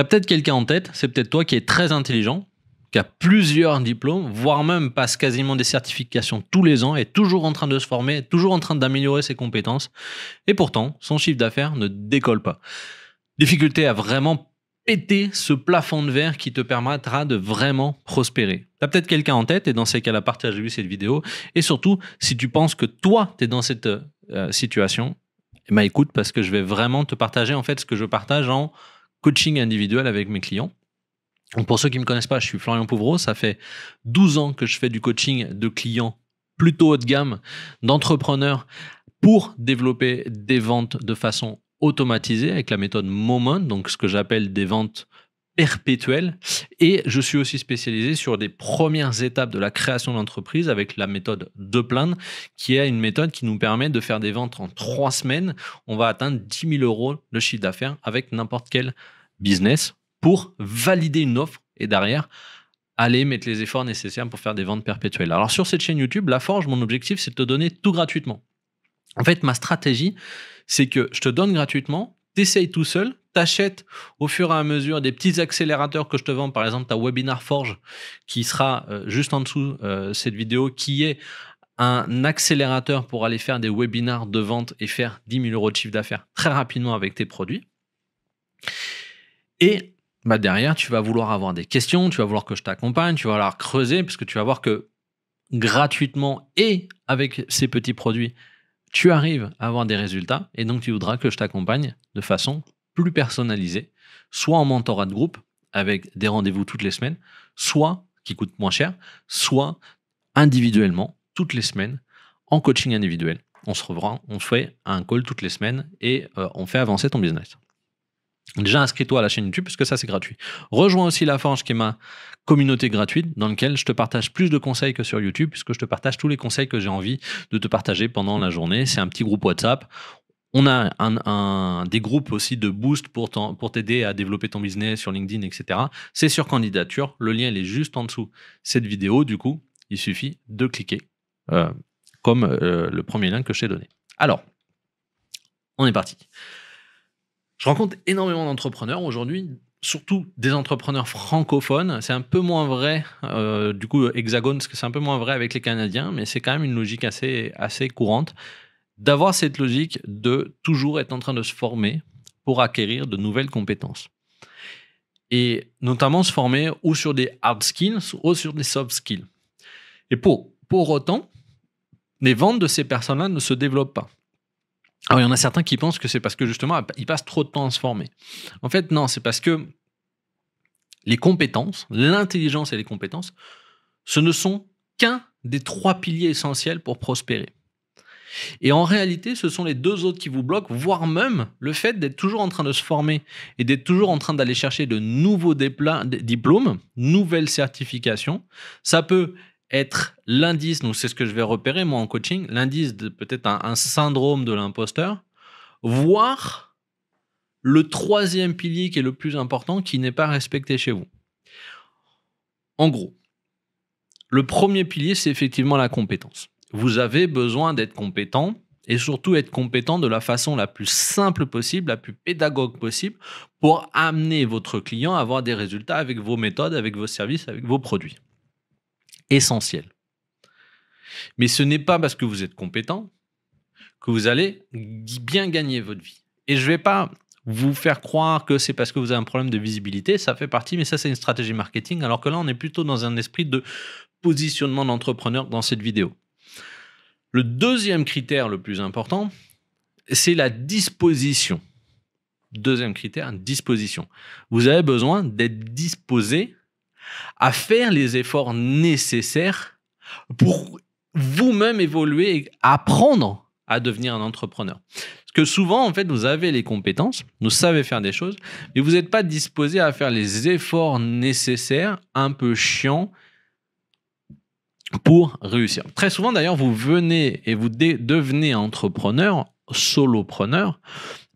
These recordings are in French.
T'as peut-être quelqu'un en tête, c'est peut-être toi qui est très intelligent, qui a plusieurs diplômes, voire même passe quasiment des certifications tous les ans, est toujours en train de se former, toujours en train d'améliorer ses compétences, et pourtant son chiffre d'affaires ne décolle pas. Difficulté à vraiment péter ce plafond de verre qui te permettra de vraiment prospérer. T'as peut-être quelqu'un en tête, et dans ces cas-là, partage-lui cette vidéo, et surtout, si tu penses que toi, tu es dans cette euh, situation, eh ben, écoute, parce que je vais vraiment te partager en fait ce que je partage en coaching individuel avec mes clients. pour ceux qui ne me connaissent pas, je suis Florian Pouvreau. Ça fait 12 ans que je fais du coaching de clients plutôt haut de gamme, d'entrepreneurs, pour développer des ventes de façon automatisée avec la méthode Moment, donc ce que j'appelle des ventes perpétuelles. Et je suis aussi spécialisé sur des premières étapes de la création d'entreprise avec la méthode De qui est une méthode qui nous permet de faire des ventes en trois semaines. On va atteindre 10 000 euros de chiffre d'affaires avec n'importe quel business pour valider une offre et derrière aller mettre les efforts nécessaires pour faire des ventes perpétuelles. Alors sur cette chaîne YouTube, La Forge, mon objectif, c'est de te donner tout gratuitement. En fait, ma stratégie, c'est que je te donne gratuitement, t'essayes tout seul, t'achètes au fur et à mesure des petits accélérateurs que je te vends, par exemple ta Webinar Forge, qui sera euh, juste en dessous de euh, cette vidéo, qui est un accélérateur pour aller faire des webinars de vente et faire 10 000 euros de chiffre d'affaires très rapidement avec tes produits. Et bah, derrière, tu vas vouloir avoir des questions, tu vas vouloir que je t'accompagne, tu vas vouloir creuser, puisque tu vas voir que gratuitement et avec ces petits produits, tu arrives à avoir des résultats, et donc tu voudras que je t'accompagne de façon plus personnalisée, soit en mentorat de groupe, avec des rendez-vous toutes les semaines, soit qui coûte moins cher, soit individuellement, toutes les semaines, en coaching individuel. On se revoit, on fait un call toutes les semaines et euh, on fait avancer ton business. Déjà, inscris-toi à la chaîne YouTube puisque que ça, c'est gratuit. Rejoins aussi La Forge qui est ma communauté gratuite dans laquelle je te partage plus de conseils que sur YouTube puisque je te partage tous les conseils que j'ai envie de te partager pendant la journée. C'est un petit groupe WhatsApp. On a des groupes aussi de boost pour, t'aider à développer ton business sur LinkedIn, etc. C'est sur candidature. Le lien, il est juste en dessous cette vidéo. Du coup, il suffit de cliquer euh, comme euh, le premier lien que je t'ai donné. Alors, on est parti. Je rencontre énormément d'entrepreneurs aujourd'hui, surtout des entrepreneurs francophones. C'est un peu moins vrai, euh, du coup, Hexagone, parce que c'est un peu moins vrai avec les Canadiens, mais c'est quand même une logique assez, assez courante d'avoir cette logique de toujours être en train de se former pour acquérir de nouvelles compétences. Et notamment se former ou sur des hard skills ou sur des soft skills. Et pour, pour autant, les ventes de ces personnes-là ne se développent pas. Alors, ah il y en a certains qui pensent que c'est parce que justement, ils passent trop de temps à se former. En fait, non, c'est parce que les compétences, l'intelligence et les compétences, ce ne sont qu'un des trois piliers essentiels pour prospérer. Et en réalité, ce sont les deux autres qui vous bloquent, voire même le fait d'être toujours en train de se former et d'être toujours en train d'aller chercher de nouveaux diplômes, nouvelles certifications. Ça peut être l'indice, donc c'est ce que je vais repérer moi en coaching, l'indice de peut-être un, un, syndrome de l'imposteur, voire le troisième pilier qui est le plus important, qui n'est pas respecté chez vous. En gros, le premier pilier, c'est effectivement la compétence. Vous avez besoin d'être compétent et surtout être compétent de la façon la plus simple possible, la plus pédagogue possible, pour amener votre client à avoir des résultats avec vos méthodes, avec vos services, avec vos produits essentiel. Mais ce n'est pas parce que vous êtes compétent que vous allez bien gagner votre vie. Et je ne vais pas vous faire croire que c'est parce que vous avez un problème de visibilité, ça fait partie, mais ça c'est une stratégie marketing, alors que là on est plutôt dans un esprit de positionnement d'entrepreneur dans cette vidéo. Le deuxième critère le plus important, c'est la disposition. Deuxième critère, disposition. Vous avez besoin d'être disposé à faire les efforts nécessaires pour vous-même évoluer et apprendre à devenir un entrepreneur. Parce que souvent, en fait, vous avez les compétences, vous savez faire des choses, mais vous n'êtes pas disposé à faire les efforts nécessaires, un peu chiants, pour réussir. Très souvent, d'ailleurs, vous venez et vous devenez entrepreneur, solopreneur,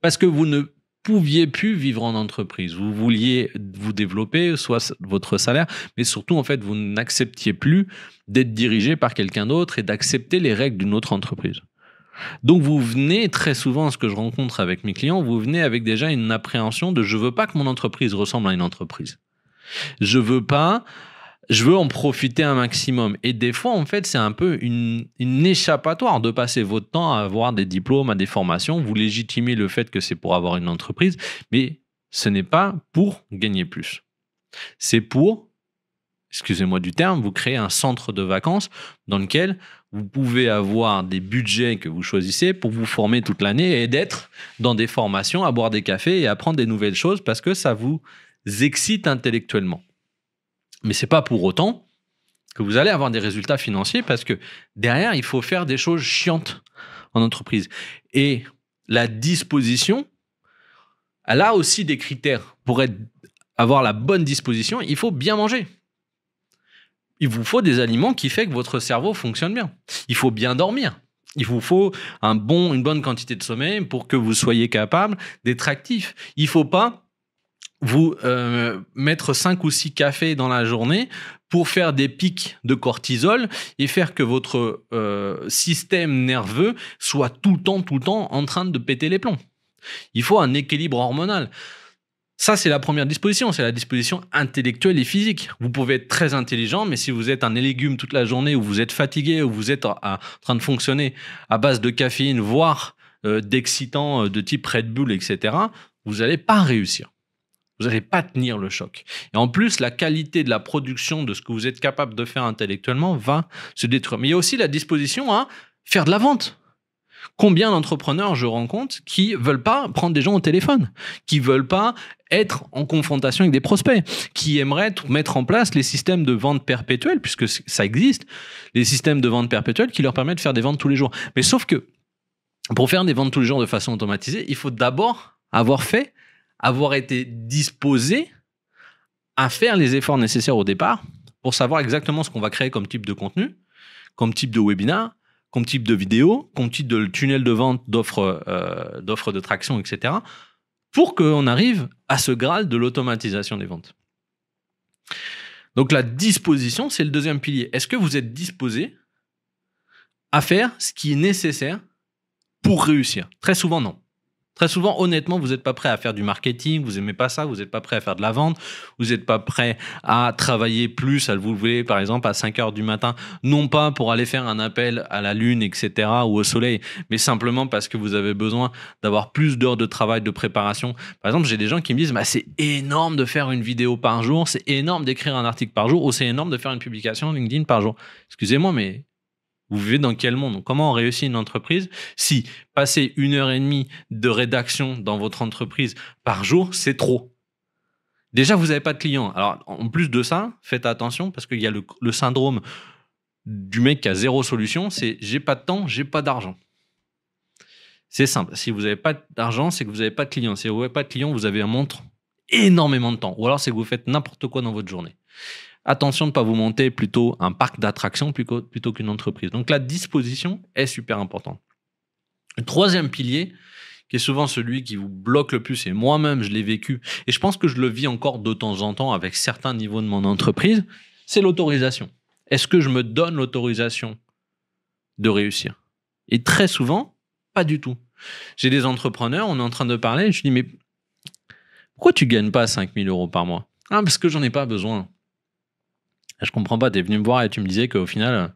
parce que vous ne pouviez plus vivre en entreprise. Vous vouliez vous développer, soit votre salaire, mais surtout, en fait, vous n'acceptiez plus d'être dirigé par quelqu'un d'autre et d'accepter les règles d'une autre entreprise. Donc vous venez très souvent, ce que je rencontre avec mes clients, vous venez avec déjà une appréhension de je veux pas que mon entreprise ressemble à une entreprise. Je veux pas je veux en profiter un maximum. Et des fois, en fait, c'est un peu une, échappatoire de passer votre temps à avoir des diplômes, à des formations. Vous légitimez le fait que c'est pour avoir une entreprise, mais ce n'est pas pour gagner plus. C'est pour, excusez-moi du terme, vous créer un centre de vacances dans lequel vous pouvez avoir des budgets que vous choisissez pour vous former toute l'année et d'être dans des formations, à boire des cafés et apprendre des nouvelles choses parce que ça vous excite intellectuellement. Mais n'est pas pour autant que vous allez avoir des résultats financiers parce que derrière, il faut faire des choses chiantes en entreprise. Et la disposition, elle a aussi des critères. Pour être, avoir la bonne disposition, il faut bien manger. Il vous faut des aliments qui font que votre cerveau fonctionne bien. Il faut bien dormir. Il vous faut un bon, une bonne quantité de sommeil pour que vous soyez capable d'être actif. Il ne faut pas vous euh, mettre 5 ou 6 cafés dans la journée pour faire des pics de cortisol et faire que votre euh, système nerveux soit tout le temps, tout le temps en train de péter les plombs. Il faut un équilibre hormonal. Ça, c'est la première disposition, c'est la disposition intellectuelle et physique. Vous pouvez être très intelligent, mais si vous êtes un légume toute la journée, ou vous êtes fatigué, ou vous êtes en, train de fonctionner à base de caféine, voire euh, d'excitants de type Red Bull, etc., vous n'allez pas réussir. Vous n'allez pas tenir le choc. Et en plus, la qualité de la production de ce que vous êtes capable de faire intellectuellement va se détruire. Mais il y a aussi la disposition à faire de la vente. Combien d'entrepreneurs je rencontre qui veulent pas prendre des gens au téléphone, qui veulent pas être en confrontation avec des prospects, qui aimeraient mettre en place les systèmes de vente perpétuelle, puisque ça existe, les systèmes de vente perpétuelle qui leur permettent de faire des ventes tous les jours. Mais sauf que pour faire des ventes tous les jours de façon automatisée, il faut d'abord avoir fait avoir été disposé à faire les efforts nécessaires au départ pour savoir exactement ce qu'on va créer comme type de contenu, comme type de webinar, comme type de vidéo, comme type de tunnel de vente, d'offres euh, de traction, etc., pour qu'on arrive à ce graal de l'automatisation des ventes. Donc la disposition, c'est le deuxième pilier. Est-ce que vous êtes disposé à faire ce qui est nécessaire pour réussir Très souvent, non. Très souvent, honnêtement, vous n'êtes pas prêt à faire du marketing, vous n'aimez pas ça, vous n'êtes pas prêt à faire de la vente, vous n'êtes pas prêt à travailler plus, à vous lever par exemple à 5 heures du matin, non pas pour aller faire un appel à la lune, etc., ou au soleil, mais simplement parce que vous avez besoin d'avoir plus d'heures de travail, de préparation. Par exemple, j'ai des gens qui me disent bah, c'est énorme de faire une vidéo par jour, c'est énorme d'écrire un article par jour, ou c'est énorme de faire une publication LinkedIn par jour. Excusez-moi, mais vous vivez dans quel monde Comment on réussit une entreprise si passer une heure et demie de rédaction dans votre entreprise par jour, c'est trop Déjà, vous n'avez pas de clients. Alors, en plus de ça, faites attention parce qu'il y a le, syndrome du mec qui a zéro solution, c'est j'ai pas de temps, j'ai pas d'argent. C'est simple. Si vous n'avez pas d'argent, c'est que vous n'avez pas de clients. Si vous n'avez pas de clients, vous avez un montre énormément de temps. Ou alors c'est que vous faites n'importe quoi dans votre journée. Attention de ne pas vous monter plutôt un parc d'attractions plutôt qu'une entreprise. Donc la disposition est super importante. Le troisième pilier, qui est souvent celui qui vous bloque le plus, et moi-même je l'ai vécu, et je pense que je le vis encore de temps en temps avec certains niveaux de mon entreprise, c'est l'autorisation. Est-ce que je me donne l'autorisation de réussir Et très souvent, pas du tout. J'ai des entrepreneurs, on est en train de parler, je dis, mais pourquoi tu gagnes pas 5000 euros par mois Ah, parce que j'en ai pas besoin. Ah, je comprends pas, tu es venu me voir et tu me disais qu'au final,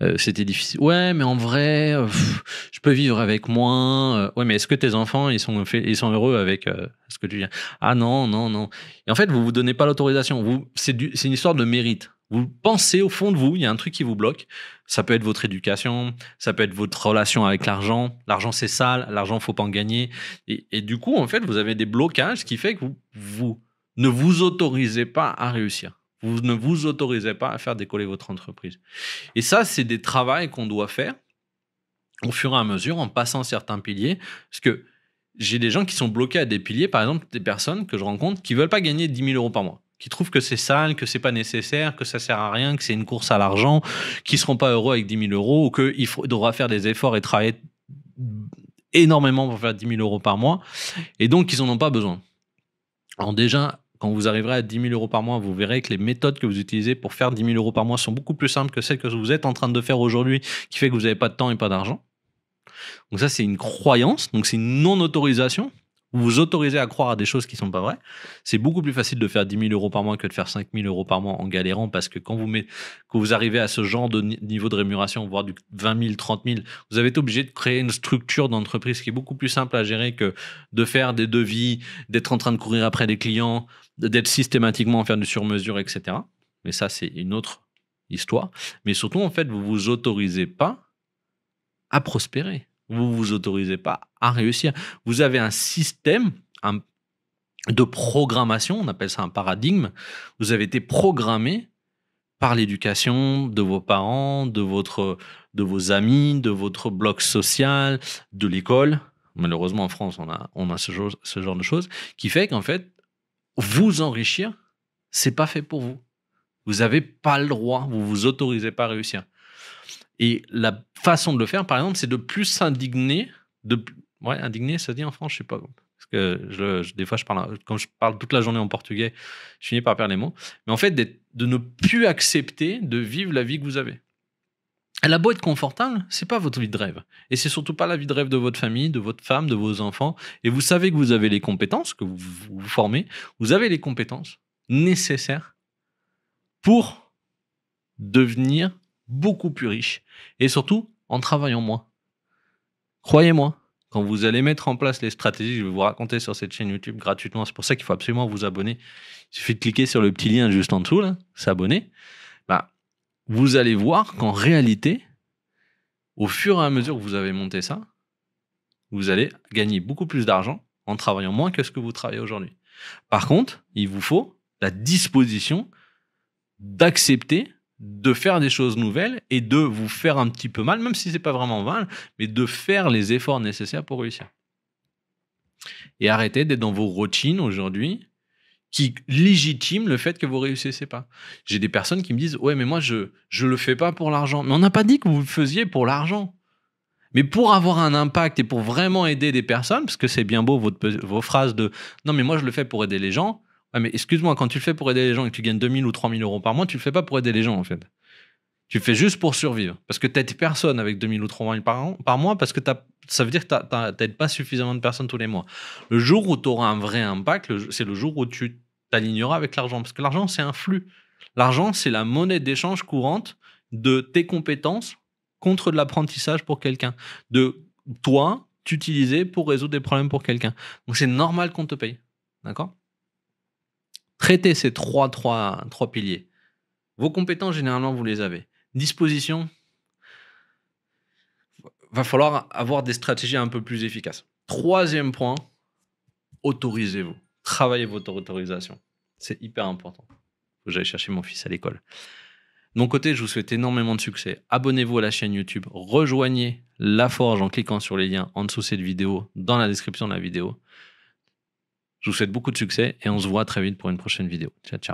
euh, c'était difficile. Ouais, mais en vrai, euh, je peux vivre avec moins. Euh. ouais, mais est-ce que tes enfants, ils sont, ils sont heureux avec ce que tu viens Ah non, non, non. Et en fait, vous vous donnez pas l'autorisation. C'est une histoire de mérite. Vous pensez au fond de vous, il y a un truc qui vous bloque. Ça peut être votre éducation, ça peut être votre relation avec l'argent. L'argent, c'est sale, l'argent, faut pas en gagner. Et, et, du coup, en fait, vous avez des blocages, ce qui fait que vous, vous ne vous autorisez pas à réussir. Vous ne vous autorisez pas à faire décoller votre entreprise. Et ça, c'est des travaux qu'on doit faire au fur et à mesure en passant certains piliers. Parce que j'ai des gens qui sont bloqués à des piliers, par exemple des personnes que je rencontre qui ne veulent pas gagner 10 000 euros par mois qui trouvent que c'est sale, que c'est pas nécessaire, que ça sert à rien, que c'est une course à l'argent, qui seront pas heureux avec 10 000 euros ou qu'il devront faire des efforts et travailler énormément pour faire 10 000 euros par mois. Et donc, ils n'en ont pas besoin. Alors déjà, quand vous arriverez à 10 000 euros par mois, vous verrez que les méthodes que vous utilisez pour faire 10 000 euros par mois sont beaucoup plus simples que celles que vous êtes en train de faire aujourd'hui, qui fait que vous n'avez pas de temps et pas d'argent. Donc ça, c'est une croyance, donc c'est une non-autorisation vous vous autorisez à croire à des choses qui ne sont pas vraies, c'est beaucoup plus facile de faire 10 000 euros par mois que de faire 5 000 euros par mois en galérant parce que quand vous, arrivez à ce genre de niveau de rémunération, voire du 20 000, 30 000, vous avez été obligé de créer une structure d'entreprise qui est beaucoup plus simple à gérer que de faire des devis, d'être en train de courir après des clients, d'être systématiquement en faire du sur-mesure, etc. Mais ça, c'est une autre histoire. Mais surtout, en fait, vous vous autorisez pas à prospérer vous vous autorisez pas à réussir. Vous avez un système de programmation, on appelle ça un paradigme. Vous avez été programmé par l'éducation de vos parents, de, votre, de vos amis, de votre bloc social, de l'école. Malheureusement, en France, on a, on a ce, genre, de choses qui fait qu'en fait, vous enrichir, c'est pas fait pour vous. Vous n'avez pas le droit, vous vous autorisez pas à réussir. Et la façon de le faire, par exemple, c'est de plus s'indigner. De... Ouais, indigner, ça dit en français. je sais pas. Parce que je, des fois, je parle, quand je parle toute la journée en portugais, je finis par perdre les mots. Mais en fait, de ne plus accepter de vivre la vie que vous avez. Elle a beau être confortable, c'est pas votre vie de rêve. Et c'est surtout pas la vie de rêve de votre famille, de votre femme, de vos enfants. Et vous savez que vous avez les compétences, que vous vous formez, vous avez les compétences nécessaires pour devenir beaucoup plus riche et surtout en travaillant moins. Croyez-moi, quand vous allez mettre en place les stratégies que je vais vous raconter sur cette chaîne YouTube gratuitement, c'est pour ça qu'il faut absolument vous abonner. Il suffit de cliquer sur le petit lien juste en dessous, s'abonner. Bah, vous allez voir qu'en réalité, au fur et à mesure que vous avez monté ça, vous allez gagner beaucoup plus d'argent en travaillant moins que ce que vous travaillez aujourd'hui. Par contre, il vous faut la disposition d'accepter de faire des choses nouvelles et de vous faire un petit peu mal, même si ce n'est pas vraiment mal, mais de faire les efforts nécessaires pour réussir. Et arrêtez d'être dans vos routines aujourd'hui qui légitiment le fait que vous réussissez pas. J'ai des personnes qui me disent ouais mais moi je je le fais pas pour l'argent. Mais on n'a pas dit que vous le faisiez pour l'argent. Mais pour avoir un impact et pour vraiment aider des personnes, parce que c'est bien beau vos phrases de non mais moi je le fais pour aider les gens, ah, mais excuse-moi, quand tu le fais pour aider les gens et que tu gagnes 2000 ou 3000 euros par mois, tu le fais pas pour aider les gens, en fait. Tu le fais juste pour survivre. Parce que tu t'aides personne avec 2000 ou 3000 par, par mois, parce que ça veut dire que t'aides pas suffisamment de personnes tous les mois. Le jour où tu auras un vrai impact, c'est le jour où tu t'aligneras avec l'argent. Parce que l'argent, c'est un flux. L'argent, c'est la monnaie d'échange courante de tes compétences contre de l'apprentissage pour quelqu'un. De toi, t'utiliser pour résoudre des problèmes pour quelqu'un. Donc c'est normal qu'on te paye. D'accord Traitez ces trois, trois, piliers. Vos compétences, généralement, vous les avez. Disposition, va falloir avoir des stratégies un peu plus efficaces. Troisième point, autorisez-vous. Travaillez votre autorisation. C'est hyper important. Faut que chercher mon fils à l'école. De mon côté, je vous souhaite énormément de succès. Abonnez-vous à la chaîne YouTube. Rejoignez La Forge en cliquant sur les liens en dessous de cette vidéo, dans la description de la vidéo. Je vous souhaite beaucoup de succès et on se voit très vite pour une prochaine vidéo. Ciao, ciao.